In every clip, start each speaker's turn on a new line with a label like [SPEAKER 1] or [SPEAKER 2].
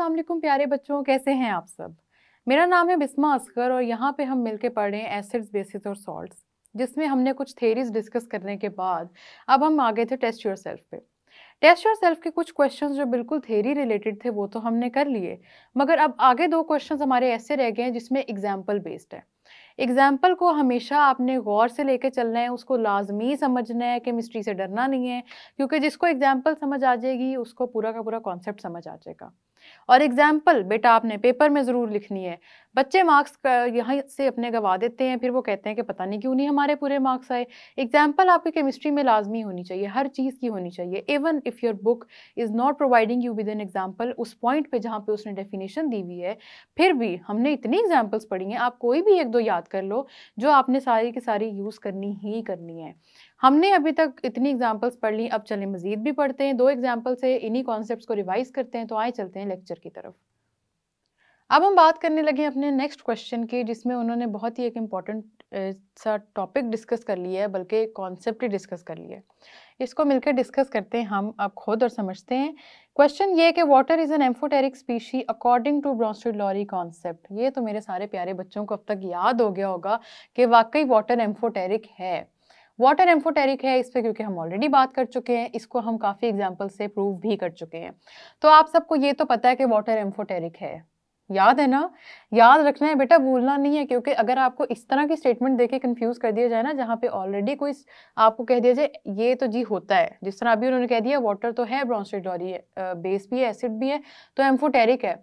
[SPEAKER 1] अस्सलाम प्यारे बच्चों कैसे हैं आप सब मेरा नाम है बिस्मा असगर और यहाँ पे हम मिलके पढ़ रहे हैं एसिड्स बेसिस और सॉल्ट्स जिसमें हमने कुछ थेरीज डिस्कस करने के बाद अब हम आ गए थे टेस्ट योर सेल्फ पे टेस्ट योर सेल्फ के कुछ क्वेश्चंस जो बिल्कुल थेरी रिलेटेड थे वो तो हमने कर लिए मगर अब आगे दो क्वेश्चन हमारे ऐसे रह गए हैं जिसमें एग्जाम्पल बेस्ड है एग्जाम्पल को हमेशा आपने गौर से लेके चलना है उसको लाजमी समझना है केमिस्ट्री से डरना नहीं है क्योंकि जिसको एग्जाम्पल समझ आ जाएगी उसको पूरा का पूरा कॉन्सेप्ट समझ आ जाएगा और एग्जाम्पल बेटा आपने पेपर में ज़रूर लिखनी है बच्चे मार्क्स यहाँ से अपने गवा देते हैं फिर वो कहते हैं कि पता नहीं क्यों नहीं हमारे पूरे मार्क्स आए एग्जाम्पल आपकी केमिस्ट्री में लाजमी होनी चाहिए हर चीज़ की होनी चाहिए even if your book is not providing you with an example उस पॉइंट पे जहाँ पे उसने डेफिनेशन दी हुई है फिर भी हमने इतनी एग्जाम्पल्स पढ़ी हैं आप कोई भी एक दो याद कर लो जो आपने सारी की सारी यूज़ करनी ही करनी है हमने अभी तक इतनी एग्जाम्पल्स पढ़ ली अब चलें मजीद भी पढ़ते हैं दो एग्जाम्पल से इन्हीं कॉन्सेप्ट को रिवाइज करते हैं तो आए चलते हैं लेक्चर की तरफ अब हम बात करने लगे अपने नेक्स्ट क्वेश्चन की जिसमें उन्होंने बहुत ही एक इम्पॉर्टेंट सा टॉपिक डिस्कस कर लिया है बल्कि कॉन्सेप्ट ही डिस्कस कर लिया है इसको मिलकर डिस्कस करते हैं हम आप खुद और समझते हैं क्वेश्चन ये है कि water is an amphoteric species according to Bronsted Lowry concept ये तो मेरे सारे प्यारे बच्चों को अब तक याद हो गया होगा कि वाकई वाटर एम्फोटेरिक है वाटर एम्फोटेरिक है इस पर क्योंकि हम ऑलरेडी बात कर चुके हैं इसको हम काफ़ी एग्जाम्पल से प्रूव भी कर चुके हैं तो आप सबको ये तो पता है कि वाटर एम्फोटेरिक है याद है ना याद रखना है बेटा भूलना नहीं है क्योंकि अगर आपको इस तरह की स्टेटमेंट देके कंफ्यूज कर दिया जाए ना जहाँ पे ऑलरेडी कोई आपको कह दिया जाए ये तो जी होता है जिस तरह अभी उन्होंने कह दिया वाटर तो है ब्रॉन्सिडोरी बेस भी है एसिड भी है तो एम्फोटेरिक है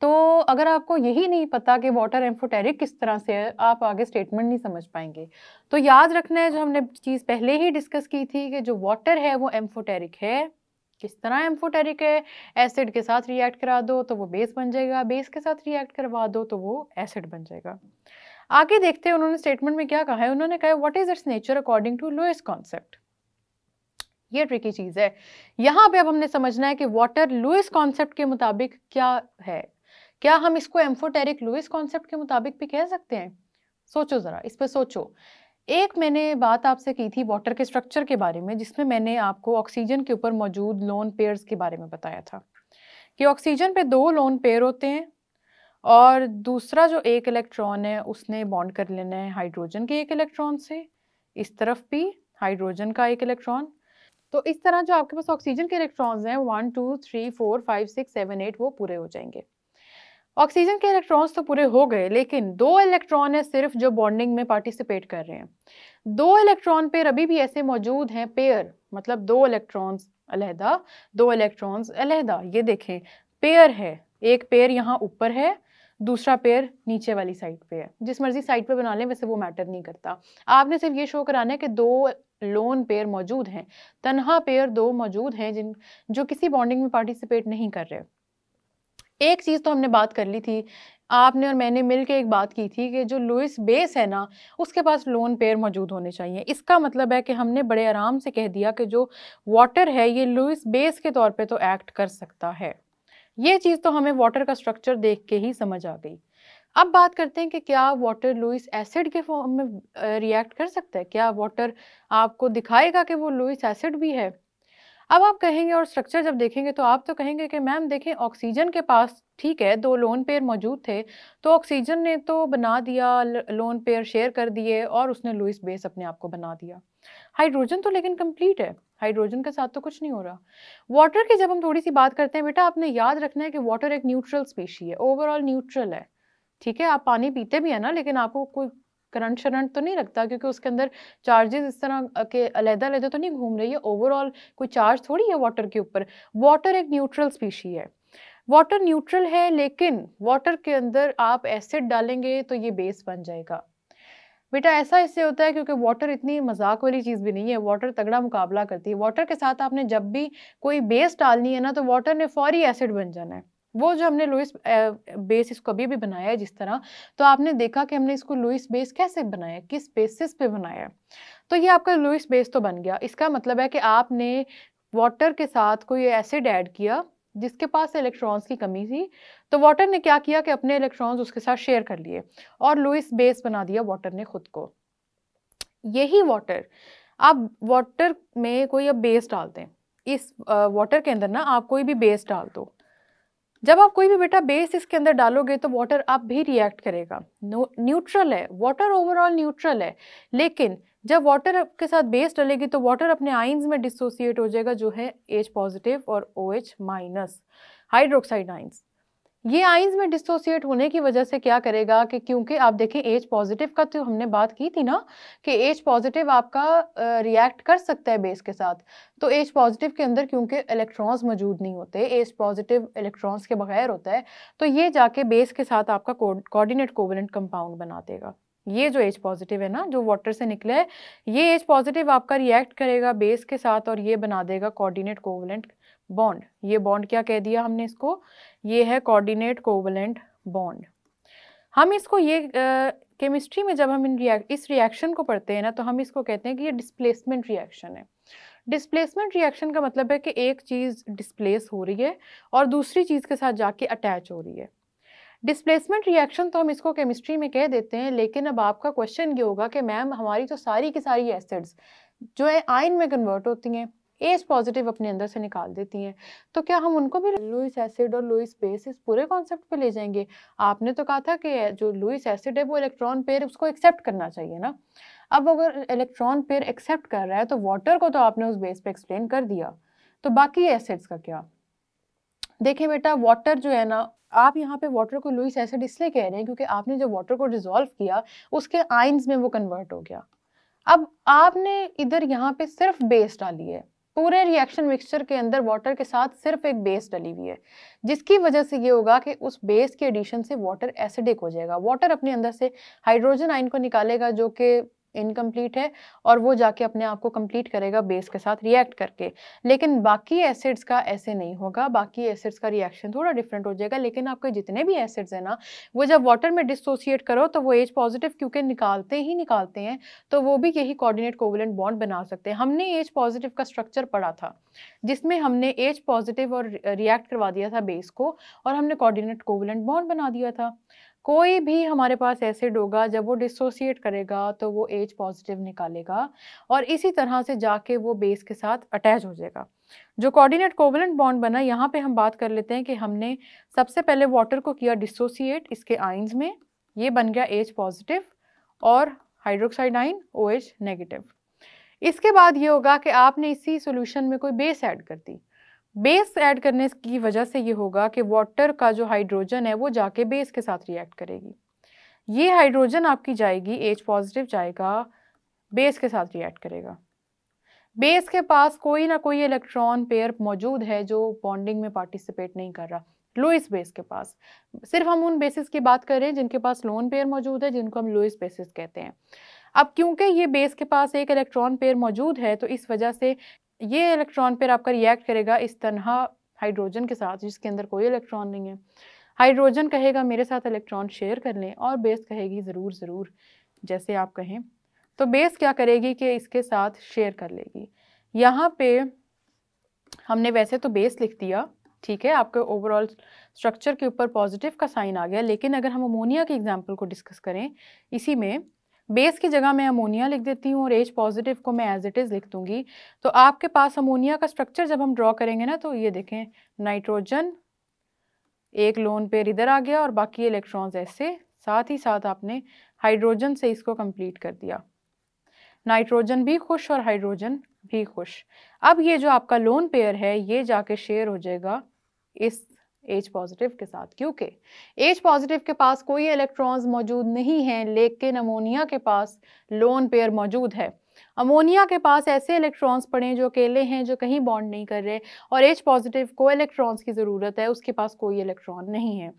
[SPEAKER 1] तो अगर आपको यही नहीं पता कि वाटर एम्फोटेरिक किस तरह से है आप आगे स्टेटमेंट नहीं समझ पाएंगे तो याद रखना है जो हमने चीज़ पहले ही डिस्कस की थी कि जो वाटर है वो एम्फोटेरिक है किस तरह एम्फोटेरिक है एसिड के साथ रिएक्ट करा दो तो वो बेस बन जाएगा बेस के साथ रिएक्ट करवा दो तो वो एसिड बन जाएगा आगे देखते हैं उन्होंने स्टेटमेंट में क्या कहा है उन्होंने कहा what is its nature according to lowest concept ये ट्रिकी चीज़ है यहाँ पे अब हमने समझना है कि वाटर लुइस कॉन्सेप्ट के मुताबिक क्या है क्या हम इसको एम्फोटेरिक लुइस कॉन्सेप्ट के मुताबिक भी कह सकते हैं सोचो ज़रा इस पर सोचो एक मैंने बात आपसे की थी वाटर के स्ट्रक्चर के बारे में जिसमें मैंने आपको ऑक्सीजन के ऊपर मौजूद लोन पेयर्स के बारे में बताया था कि ऑक्सीजन पे दो लोन पेयर होते हैं और दूसरा जो एक इलेक्ट्रॉन है उसने बॉन्ड कर लेना है हाइड्रोजन के एक इलेक्ट्रॉन से इस तरफ भी हाइड्रोजन का एक इलेक्ट्रॉन तो इस तरह जो आपके पास ऑक्सीजन के इलेक्ट्रॉन्स हैं one two three four five six seven eight वो पूरे हो जाएंगे ऑक्सीजन के इलेक्ट्रॉन्स तो पूरे हो गए लेकिन दो इलेक्ट्रॉन है सिर्फ जो बॉन्डिंग में पार्टिसिपेट कर रहे हैं दो इलेक्ट्रॉन पेयर अभी भी ऐसे मौजूद हैं पेयर मतलब दो इलेक्ट्रॉन्स अलहदा दो इलेक्ट्रॉन्स अलहदा ये देखें पेयर है एक पेयर यहाँ ऊपर है दूसरा पेयर नीचे वाली साइड पे है जिस मर्जी साइड पे बना लें वैसे वो मैटर नहीं करता आपने सिर्फ ये शो कराना है कि दो लोन पेयर मौजूद हैं तनहा पेयर दो मौजूद हैं जिन जो किसी बॉन्डिंग में पार्टिसिपेट नहीं कर रहे एक चीज़ तो हमने बात कर ली थी आपने और मैंने मिल के एक बात की थी कि जो लुइस बेस है ना उसके पास लोन पेयर मौजूद होने चाहिए इसका मतलब है कि हमने बड़े आराम से कह दिया कि जो वाटर है ये लुइस बेस के तौर पे तो एक्ट कर सकता है ये चीज़ तो हमें वाटर का स्ट्रक्चर देख के ही समझ आ गई अब बात करते हैं कि क्या वाटर लुइस एसिड के फॉर्म में रिएक्ट कर सकता है क्या वाटर आपको दिखाएगा कि वो लुइस एसिड भी है अब आप कहेंगे और स्ट्रक्चर जब देखेंगे तो आप तो कहेंगे कि मैम देखें ऑक्सीजन के पास ठीक है दो लोन पेयर मौजूद थे तो ऑक्सीजन ने तो बना दिया लोन पेयर शेयर कर दिए और उसने लुइस बेस अपने आप को बना दिया हाइड्रोजन तो लेकिन कंप्लीट है हाइड्रोजन के साथ तो कुछ नहीं हो रहा वाटर की जब हम थोड़ी सी बात करते हैं बेटा आपने याद रखना है कि वाटर एक न्यूट्रल स्पेशी है ओवरऑल न्यूट्रल है ठीक है आप पानी पीते भी हैं ना लेकिन आपको कोई करंट शरंट तो नहीं रखता क्योंकि उसके अंदर चार्जेस इस तरह के अलहदा अलहदा तो नहीं घूम रही है ओवरऑल कोई चार्ज थोड़ी है वाटर के ऊपर वाटर एक न्यूट्रल स्पीशी है वाटर न्यूट्रल है लेकिन वाटर के अंदर आप एसिड डालेंगे तो ये बेस बन जाएगा बेटा ऐसा इससे होता है क्योंकि वाटर इतनी मजाक वाली चीज़ भी नहीं है वाटर तगड़ा मुकाबला करती है वाटर के साथ आपने जब भी कोई बेस डालनी है ना तो वाटर ने फौरी एसिड बन जाना है वो जो हमने लुइस बेस इसको अभी भी बनाया है जिस तरह तो आपने देखा कि हमने इसको लुइस बेस कैसे बनाया किस बेसिस पे बनाया तो ये आपका लुइस बेस तो बन गया इसका मतलब है कि आपने वाटर के साथ कोई एसिड ऐड किया जिसके पास इलेक्ट्रॉन्स की कमी थी तो वाटर ने क्या किया कि अपने इलेक्ट्रॉन्स उसके साथ शेयर कर लिए और लुइस बेस बना दिया वाटर ने खुद को यही वाटर आप वाटर में कोई अब बेस डाल दें इस वाटर के अंदर ना आप कोई भी बेस डाल दो जब आप कोई भी बेटा बेस इसके अंदर डालोगे तो वाटर आप भी रिएक्ट करेगा न्यूट्रल है वाटर ओवरऑल न्यूट्रल है लेकिन जब वाटर के साथ बेस डलेगी तो वाटर अपने आइंस में डिसोसिएट हो जाएगा जो है एच पॉजिटिव और O H minus hydroxide ions ये आइंस में डिसोसिएट होने की वजह से क्या करेगा कि क्योंकि आप देखें एज पॉजिटिव का तो हमने बात की थी ना कि एज पॉजिटिव आपका रिएक्ट कर सकता है बेस के साथ तो एज पॉजिटिव के अंदर क्योंकि इलेक्ट्रॉन्स मौजूद नहीं होते एज पॉजिटिव इलेक्ट्रॉन्स के बगैर होता है तो ये जाके बेस के साथ आपका कोऑर्डिनेट कोवलेंट कंपाउंड बना देगा ये जो एज पॉजिटिव है ना जो वाटर से निकले है ये एज पॉजिटिव आपका रिएक्ट करेगा बेस के साथ और ये बना देगा कोऑर्डिनेट कोवलेंट बॉन्ड ये बॉन्ड क्या कह दिया हमने इसको ये है कोऑर्डिनेट कोवलेंट बॉन्ड हम इसको ये केमिस्ट्री में जब हम इन रिएक्ट इस रिएक्शन को पढ़ते हैं ना तो हम इसको कहते हैं कि ये डिस्प्लेसमेंट रिएक्शन है डिस्प्लेसमेंट रिएक्शन का मतलब है कि एक चीज़ डिस्प्लेस हो रही है और दूसरी चीज़ के साथ जाके अटैच हो रही है डिस्प्लेसमेंट रिएक्शन तो हम इसको केमिस्ट्री में कह देते हैं लेकिन अब आपका क्वेश्चन ये होगा कि मैम हमारी तो सारी की सारी एसिड्स जो है आयन में कन्वर्ट होती हैं एस पॉजिटिव अपने अंदर से निकाल देती हैं तो क्या हम उनको भी लुइस एसिड और लुइस बेस इस पूरे कॉन्सेप्ट पे ले जाएंगे आपने तो कहा था कि जो लुइस एसिड है वो इलेक्ट्रॉन पेयर उसको एक्सेप्ट करना चाहिए ना अब अगर इलेक्ट्रॉन पेयर एक्सेप्ट कर रहा है तो वाटर को तो आपने उस बेस पे एक्सप्लेन कर दिया तो बाकी एसिड्स का क्या देखिए बेटा वाटर जो है ना आप यहाँ पे वाटर को लुइस एसिड इसलिए कह रहे हैं क्योंकि आपने जो वाटर को डिजोल्व किया उसके आइंस में वो कन्वर्ट हो गया अब आपने इधर यहाँ पे सिर्फ बेस डाली है पूरे रिएक्शन मिक्सचर के अंदर वाटर के साथ सिर्फ एक बेस डली हुई है जिसकी वजह से ये होगा कि उस बेस के एडिशन से वाटर एसिडिक हो जाएगा वाटर अपने अंदर से हाइड्रोजन आइन को निकालेगा जो कि इनकम्प्लीट है और वो जाके अपने आप को कम्प्लीट करेगा बेस के साथ रिएक्ट करके लेकिन बाकी एसिड्स का ऐसे नहीं होगा बाकी एसिड्स का रिएक्शन थोड़ा डिफरेंट हो जाएगा लेकिन आपके जितने भी एसिड्स हैं ना वो जब वाटर में डिसोसिएट करो तो वो एज पॉजिटिव क्योंकि निकालते ही निकालते हैं तो वो भी यही कॉर्डिनेट कोवलेंट बॉन्ड बना सकते हैं हमने एज पॉजिटिव का स्ट्रक्चर पढ़ा था जिसमें हमने एज पॉजिटिव और रिएक्ट करवा दिया था बेस को और हमने कॉर्डिनेट कोवलेंट बॉन्ड बना दिया था कोई भी हमारे पास एसिड होगा जब वो डिसोसिएट करेगा तो वो एच पॉजिटिव निकालेगा और इसी तरह से जाके वो बेस के साथ अटैच हो जाएगा जो कोऑर्डिनेट कोवलेंट बॉन्ड बना यहाँ पे हम बात कर लेते हैं कि हमने सबसे पहले वाटर को किया डिसोसिएट इसके आइंस में ये बन गया एच पॉजिटिव और हाइड्रोक्साइड आइन ओ एच नेगेटिव इसके बाद ये होगा कि आपने इसी सोल्यूशन में कोई बेस ऐड कर दी बेस ऐड करने की वजह से ये होगा कि वाटर का जो हाइड्रोजन है वो जाके बेस के साथ रिएक्ट करेगी ये हाइड्रोजन आपकी जाएगी एच पॉजिटिव जाएगा बेस के साथ रिएक्ट करेगा बेस के पास कोई ना कोई इलेक्ट्रॉन पेयर मौजूद है जो बॉन्डिंग में पार्टिसिपेट नहीं कर रहा लुइस बेस के पास सिर्फ हम उन बेसिस की बात कर रहे हैं जिनके पास लोन पेयर मौजूद है जिनको हम लुइस बेसिस कहते हैं अब क्योंकि ये बेस के पास एक इलेक्ट्रॉन पेयर मौजूद है तो इस वजह से ये इलेक्ट्रॉन पर आपका रिएक्ट करेगा इस तरह हाइड्रोजन के साथ जिसके अंदर कोई इलेक्ट्रॉन नहीं है हाइड्रोजन कहेगा मेरे साथ इलेक्ट्रॉन शेयर कर लें और बेस कहेगी ज़रूर ज़रूर जैसे आप कहें तो बेस क्या करेगी कि इसके साथ शेयर कर लेगी यहाँ पे हमने वैसे तो बेस लिख दिया ठीक है आपके ओवरऑल स्ट्रक्चर के ऊपर पॉजिटिव का साइन आ गया लेकिन अगर हम अमोनिया के एग्जांपल को डिस्कस करें इसी में बेस की जगह मैं अमोनिया लिख देती हूँ और एच पॉजिटिव को मैं एज इट इज़ लिख दूँगी तो आपके पास अमोनिया का स्ट्रक्चर जब हम ड्रॉ करेंगे ना तो ये देखें नाइट्रोजन एक लोन पेयर इधर आ गया और बाकी इलेक्ट्रॉन्स ऐसे साथ ही साथ आपने हाइड्रोजन से इसको कंप्लीट कर दिया नाइट्रोजन भी खुश और हाइड्रोजन भी खुश अब ये जो आपका लोन पेयर है ये जाके शेयर हो जाएगा इस एच पॉजिटिव के साथ क्योंकि एच पॉजिटिव के पास कोई इलेक्ट्रॉन्स मौजूद नहीं हैं लेकिन अमोनिया के पास लोन पेयर मौजूद है अमोनिया के पास ऐसे इलेक्ट्रॉन्स पड़े जो अकेले हैं जो कहीं बॉन्ड नहीं कर रहे और एच पॉजिटिव को इलेक्ट्रॉन्स की ज़रूरत है उसके पास कोई इलेक्ट्रॉन नहीं है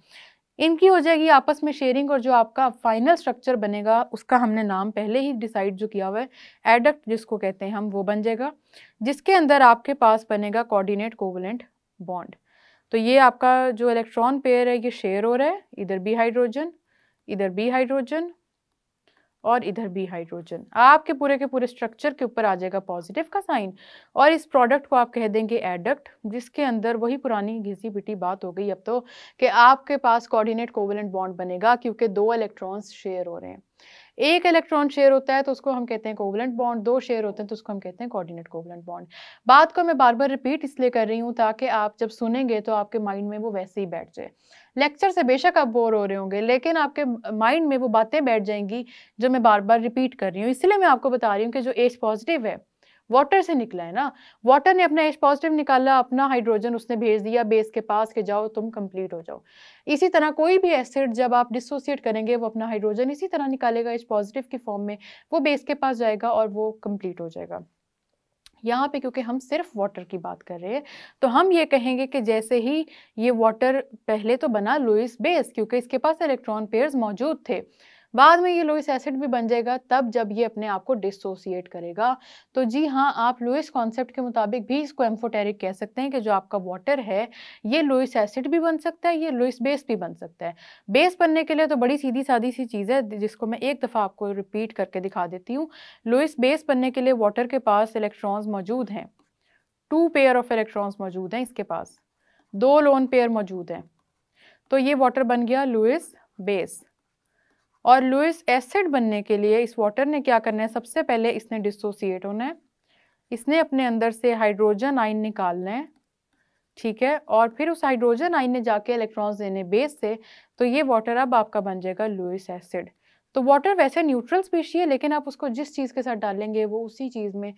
[SPEAKER 1] इनकी हो जाएगी आपस में शेयरिंग और जो आपका फाइनल स्ट्रक्चर बनेगा उसका हमने नाम पहले ही डिसाइड जो किया हुआ है एडक्ट जिसको कहते हैं हम वो बन जाएगा जिसके अंदर आपके पास बनेगा कोऑर्डिनेट कोवलेंट बॉन्ड तो ये आपका जो इलेक्ट्रॉन पेयर है ये शेयर हो रहा है इधर बी हाइड्रोजन इधर बी हाइड्रोजन और इधर भी हाइड्रोजन आपके पूरे के पूरे स्ट्रक्चर के ऊपर आ जाएगा पॉजिटिव का साइन और इस प्रोडक्ट को आप कह देंगे एडक्ट जिसके अंदर वही पुरानी घिसी पिटी बात हो गई अब तो कि आपके पास कोऑर्डिनेट कोवलेंट बॉन्ड बनेगा क्योंकि दो इलेक्ट्रॉन्स शेयर हो रहे हैं एक इलेक्ट्रॉन शेयर होता है तो उसको हम कहते हैं कोवलेंट बॉन्ड दो शेयर होते हैं तो उसको हम कहते हैं कोऑर्डिनेट कोवलेंट बॉन्ड बात को मैं बार बार रिपीट इसलिए कर रही हूँ ताकि आप जब सुनेंगे तो आपके माइंड में वो वैसे ही बैठ जाए लेक्चर से बेशक आप बोर हो रहे होंगे लेकिन आपके माइंड में वो बातें बैठ जाएंगी जो मैं बार बार रिपीट कर रही हूँ इसलिए मैं आपको बता रही हूँ कि जो एज पॉजिटिव है वाटर से निकला है ना वाटर ने अपना एच पॉजिटिव निकाला अपना हाइड्रोजन उसने भेज दिया बेस के पास के जाओ तुम कंप्लीट हो जाओ इसी तरह कोई भी एसिड जब आप डिसोसिएट करेंगे वो अपना हाइड्रोजन इसी तरह निकालेगा एच पॉजिटिव की फॉर्म में वो बेस के पास जाएगा और वो कंप्लीट हो जाएगा यहाँ पे क्योंकि हम सिर्फ वाटर की बात कर रहे हैं तो हम ये कहेंगे कि जैसे ही ये वाटर पहले तो बना लुइस बेस क्योंकि इसके पास इलेक्ट्रॉन पेयर्स मौजूद थे बाद में ये लुइस एसिड भी बन जाएगा तब जब ये अपने आप को डिसोसिएट करेगा तो जी हाँ आप लुइस कॉन्सेप्ट के मुताबिक भी इसको एम्फोटेरिक कह सकते हैं कि जो आपका वाटर है ये लुइस एसिड भी बन सकता है ये लुइस बेस भी बन सकता है बेस बनने के लिए तो बड़ी सीधी सादी सी चीज़ है जिसको मैं एक दफ़ा आपको रिपीट करके दिखा देती हूँ लुइस बेस बनने के लिए वाटर के पास इलेक्ट्रॉन्स मौजूद हैं टू पेयर ऑफ इलेक्ट्रॉन्स मौजूद हैं इसके पास दो लोन पेयर मौजूद हैं तो ये वाटर बन गया लुइस बेस और लुइस एसिड बनने के लिए इस वाटर ने क्या करना है सबसे पहले इसने डिसोसिएट होना है इसने अपने अंदर से हाइड्रोजन आइन निकालना है ठीक है और फिर उस हाइड्रोजन आइन ने जाके इलेक्ट्रॉन्स देने बेस से तो ये वाटर अब आपका बन जाएगा लुइस एसिड तो वाटर वैसे न्यूट्रल स्पीशी है लेकिन आप उसको जिस चीज़ के साथ डालेंगे वो उसी चीज़ में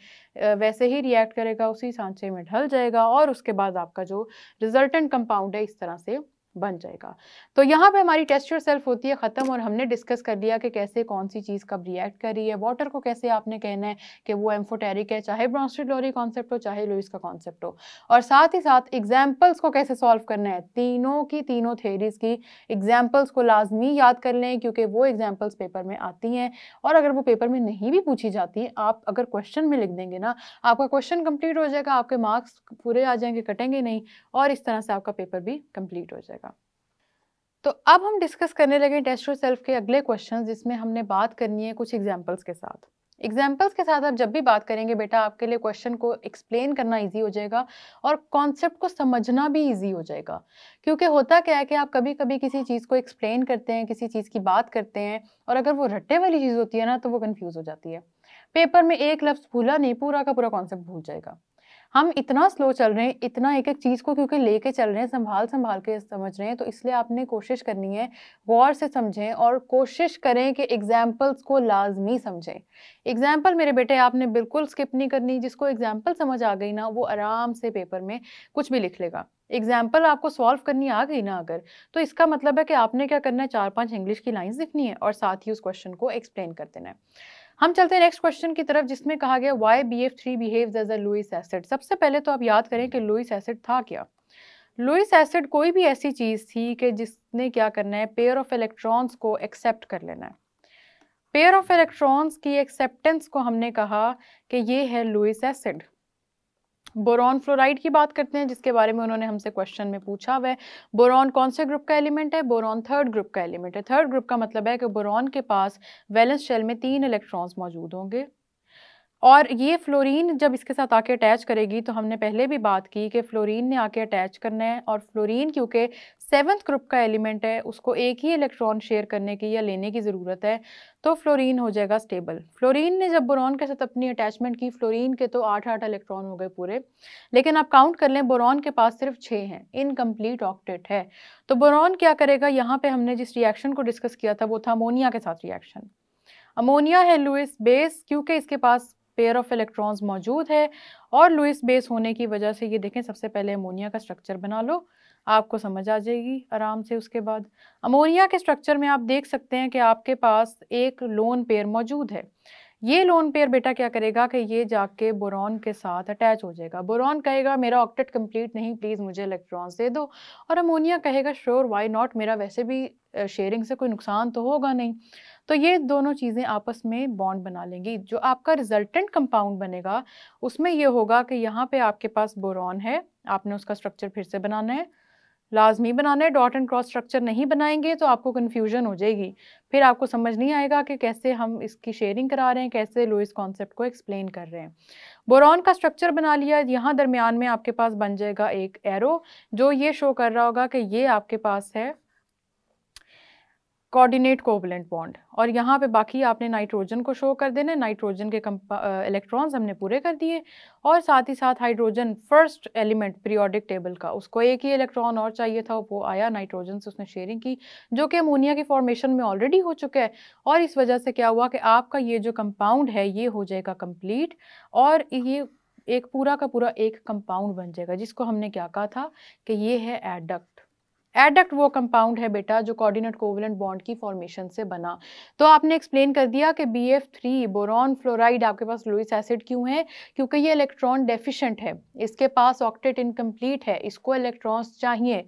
[SPEAKER 1] वैसे ही रिएक्ट करेगा उसी सांचे में ढल जाएगा और उसके बाद आपका जो रिजल्टेंट कंपाउंड है इस तरह से बन जाएगा तो यहाँ पे हमारी टेस्ट सेल्फ होती है ख़त्म और हमने डिस्कस कर लिया कि कैसे कौन सी चीज़ कब रिएक्ट कर रही है वाटर को कैसे आपने कहना है कि वो एम्फोटेरिक है चाहे ब्रॉन्स्टेड लोरी कॉन्सेप्ट हो चाहे लुइस का कॉन्सेप्ट हो और साथ ही साथ एग्जाम्पल्स को कैसे सॉल्व करना है तीनों की तीनों थेरीज की एग्जाम्पल्स को लाजमी याद कर लें क्योंकि वो एग्जाम्पल्स पेपर में आती हैं और अगर वो पेपर में नहीं भी पूछी जाती आप अगर क्वेश्चन में लिख देंगे ना आपका क्वेश्चन कम्प्लीट हो जाएगा आपके मार्क्स पूरे आ जाएंगे कटेंगे नहीं और इस तरह से आपका पेपर भी कम्प्लीट हो जाएगा तो अब हम डिस्कस करने लगे टेस्ट योर सेल्फ के अगले क्वेश्चन जिसमें हमने बात करनी है कुछ एग्जाम्पल्स के साथ एग्जाम्पल्स के साथ आप जब भी बात करेंगे बेटा आपके लिए क्वेश्चन को एक्सप्लेन करना इजी हो जाएगा और कॉन्सेप्ट को समझना भी इजी हो जाएगा क्योंकि होता क्या है कि आप कभी कभी किसी चीज़ को एक्सप्लेन करते हैं किसी चीज़ की बात करते हैं और अगर वो रट्टे वाली चीज़ होती है ना तो वो कन्फ्यूज़ हो जाती है पेपर में एक लफ्ज़ भूला नहीं पूरा का पूरा कॉन्सेप्ट भूल जाएगा हम इतना स्लो चल रहे हैं इतना एक एक चीज़ को क्योंकि लेके चल रहे हैं संभाल संभाल के समझ रहे हैं तो इसलिए आपने कोशिश करनी है गौर से समझें और कोशिश करें कि एग्जाम्पल्स को लाजमी समझें एग्जाम्पल मेरे बेटे आपने बिल्कुल स्किप नहीं करनी जिसको एग्जाम्पल समझ आ गई ना वो आराम से पेपर में कुछ भी लिख लेगा एग्जाम्पल आपको सॉल्व करनी आ गई ना अगर तो इसका मतलब है कि आपने क्या करना है चार पांच इंग्लिश की लाइंस लिखनी है और साथ ही उस क्वेश्चन को एक्सप्लेन कर देना है हम चलते हैं नेक्स्ट क्वेश्चन की तरफ जिसमें कहा गया why B F three behave as a Lewis acid सबसे पहले तो आप याद करें कि लुइस एसिड था क्या लुइस एसिड कोई भी ऐसी चीज़ थी कि जिसने क्या करना है पेयर ऑफ इलेक्ट्रॉन्स को एक्सेप्ट कर लेना है पेयर ऑफ इलेक्ट्रॉन्स की एक्सेप्टेंस को हमने कहा कि ये है लुइस एसिड बोरॉन फ्लोराइड की बात करते हैं जिसके बारे में उन्होंने हमसे क्वेश्चन में पूछा वह बोरॉन कौन से ग्रुप का एलिमेंट है बोरॉन थर्ड ग्रुप का एलिमेंट है थर्ड ग्रुप का मतलब है कि बोरॉन के पास वैलेंस शेल में तीन इलेक्ट्रॉन्स मौजूद होंगे और ये फ्लोरीन जब इसके साथ आके अटैच करेगी तो हमने पहले भी बात की कि फ्लोरीन ने आके अटैच करना है और फ्लोरीन क्योंकि सेवन्थ ग्रुप का एलिमेंट है उसको एक ही इलेक्ट्रॉन शेयर करने की या लेने की ज़रूरत है तो फ्लोरीन हो जाएगा स्टेबल फ्लोरीन ने जब बोरॉन के साथ अपनी अटैचमेंट की फ्लोरीन के तो आठ आठ इलेक्ट्रॉन हो गए पूरे लेकिन आप काउंट कर लें बोरॉन के पास सिर्फ छः हैं इनकम्प्लीट ऑक्टेट है तो बोरॉन क्या करेगा यहाँ पर हमने जिस रिएक्शन को डिस्कस किया था वो था अमोनिया के साथ रिएक्शन अमोनिया है लुइस बेस क्योंकि इसके पास पेयर ऑफ इलेक्ट्रॉन्स मौजूद है और लुइस बेस होने की वजह से ये देखें सबसे पहले अमोनिया का स्ट्रक्चर बना लो आपको समझ आ जाएगी आराम से उसके बाद अमोनिया के स्ट्रक्चर में आप देख सकते हैं कि आपके पास एक लोन पेयर मौजूद है ये लोन पेयर बेटा क्या करेगा कि ये जाके बोरॉन के साथ अटैच हो जाएगा बोरॉन कहेगा मेरा ऑक्टेट कंप्लीट नहीं प्लीज़ मुझे इलेक्ट्रॉन्स दे दो और अमोनिया कहेगा श्योर वाई नॉट मेरा वैसे भी शेयरिंग से कोई नुकसान तो होगा नहीं तो ये दोनों चीज़ें आपस में बॉन्ड बना लेंगी जो आपका रिजल्टेंट कंपाउंड बनेगा उसमें यह होगा कि यहाँ पे आपके पास बोरॉन है आपने उसका स्ट्रक्चर फिर से बनाना है लाजमी बनाना है डॉट एंड क्रॉस स्ट्रक्चर नहीं बनाएंगे तो आपको कन्फ्यूजन हो जाएगी फिर आपको समझ नहीं आएगा कि कैसे हम इसकी शेयरिंग करा रहे हैं कैसे लुइस कॉन्सेप्ट को एक्सप्लेन कर रहे हैं बोरॉन का स्ट्रक्चर बना लिया यहाँ दरमियान में आपके पास बन जाएगा एक एरो जो ये शो कर रहा होगा कि ये आपके पास है कोऑर्डिनेट कोवलेंट बॉन्ड और यहाँ पे बाकी आपने नाइट्रोजन को शो कर देना नाइट्रोजन के इलेक्ट्रॉन्स हमने पूरे कर दिए और साथ ही साथ hydrogen first element periodic table का उसको एक ही इलेक्ट्रॉन और चाहिए था वो आया नाइट्रोजन से उसने शेयरिंग की जो कि अमोनिया की फॉर्मेशन में ऑलरेडी हो चुका है और इस वजह से क्या हुआ कि आपका ये जो कंपाउंड है ये हो जाएगा कम्प्लीट और ये एक पूरा का पूरा एक कंपाउंड बन जाएगा जिसको हमने क्या कहा था कि ये है एडक्ट एडक्ट वो कंपाउंड है बेटा जो कोऑर्डिनेट कोवलेंट बॉन्ड की फॉर्मेशन से बना तो आपने एक्सप्लेन कर दिया कि B F three boron fluoride आपके पास लुइस एसिड क्यों है क्योंकि ये इलेक्ट्रॉन डेफिशेंट है इसके पास ऑक्टेट इनकम्प्लीट है इसको इलेक्ट्रॉन्स चाहिए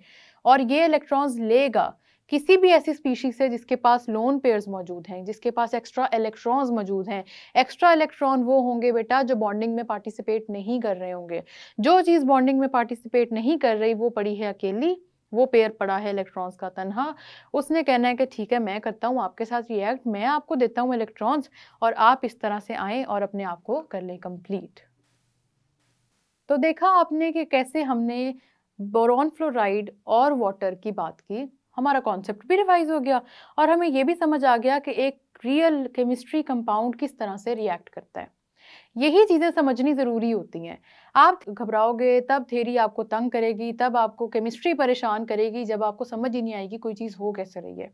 [SPEAKER 1] और ये इलेक्ट्रॉन्स लेगा किसी भी ऐसी स्पीशीज से जिसके पास लोन पेयर्स मौजूद हैं जिसके पास एक्स्ट्रा इलेक्ट्रॉन्स मौजूद हैं एक्स्ट्रा इलेक्ट्रॉन वो होंगे बेटा जो बॉन्डिंग में पार्टिसिपेट नहीं कर रहे होंगे जो चीज़ बॉन्डिंग में पार्टिसिपेट नहीं कर रही वो पड़ी है अकेली वो पेयर पड़ा है इलेक्ट्रॉन्स का तनहा उसने कहना है कि ठीक है मैं करता हूँ आपके साथ रिएक्ट मैं आपको देता हूँ इलेक्ट्रॉन्स और आप इस तरह से आएँ और अपने आप को कर लें कंप्लीट तो देखा आपने कि कैसे हमने बोरॉन फ्लोराइड और वाटर की बात की हमारा कॉन्सेप्ट भी रिवाइज हो गया और हमें यह भी समझ आ गया कि एक रियल केमिस्ट्री कंपाउंड किस तरह से रिएक्ट करता है यही चीज़ें समझनी ज़रूरी होती हैं आप घबराओगे तब थेरी आपको तंग करेगी तब आपको केमिस्ट्री परेशान करेगी जब आपको समझ ही नहीं आएगी कोई चीज़ हो कैसे रही है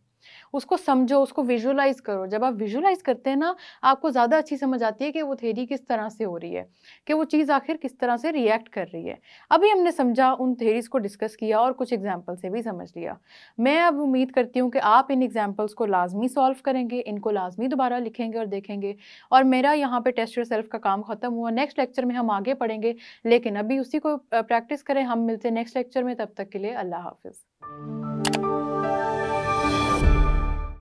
[SPEAKER 1] उसको समझो उसको विजुलाइज करो जब आप विजुलाइज करते हैं ना आपको ज़्यादा अच्छी समझ आती है कि वो थेरी किस तरह से हो रही है कि वो चीज़ आखिर किस तरह से रिएक्ट कर रही है अभी हमने समझा उन थेरीज को डिस्कस किया और कुछ एग्जाम्पल से भी समझ लिया मैं अब उम्मीद करती हूँ कि आप इन एग्जाम्पल्स को लाजमी सॉल्व करेंगे इनको लाजमी दोबारा लिखेंगे और देखेंगे और मेरा यहाँ पर टेस्ट सेल्फ का काम ख़त्म हुआ नेक्स्ट लेक्चर में हम आगे पढ़ेंगे लेकिन अभी उसी को प्रैक्टिस करें हम मिलते हैं नेक्स्ट लेक्चर में तब तक के लिए अल्लाह हाफिज़